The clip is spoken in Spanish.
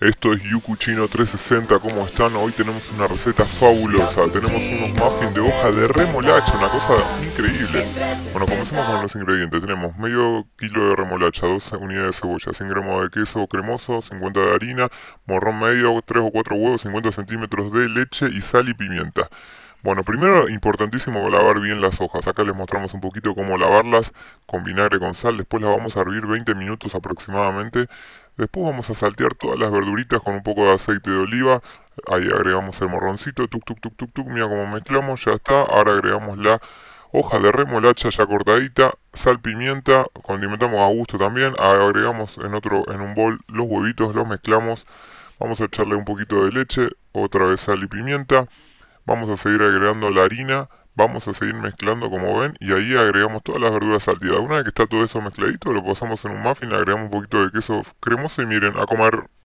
Esto es yukuchino 360, ¿cómo están? Hoy tenemos una receta fabulosa, tenemos unos muffins de hoja de remolacha, una cosa increíble. Bueno, comencemos con los ingredientes. Tenemos medio kilo de remolacha, dos unidades de cebolla, 100 gramos de queso cremoso, 50 de harina, morrón medio, 3 o 4 huevos, 50 centímetros de leche y sal y pimienta. Bueno, primero importantísimo lavar bien las hojas. Acá les mostramos un poquito cómo lavarlas con vinagre con sal. Después las vamos a hervir 20 minutos aproximadamente Después vamos a saltear todas las verduritas con un poco de aceite de oliva. Ahí agregamos el morroncito, tuk tuk tuk tuk tuk, mira cómo mezclamos, ya está. Ahora agregamos la hoja de remolacha ya cortadita, sal, pimienta, condimentamos a gusto también, agregamos en otro en un bol los huevitos, los mezclamos, vamos a echarle un poquito de leche, otra vez sal y pimienta, vamos a seguir agregando la harina vamos a seguir mezclando como ven y ahí agregamos todas las verduras salteadas. Una vez que está todo eso mezcladito, lo pasamos en un muffin, agregamos un poquito de queso cremoso y miren, a comer.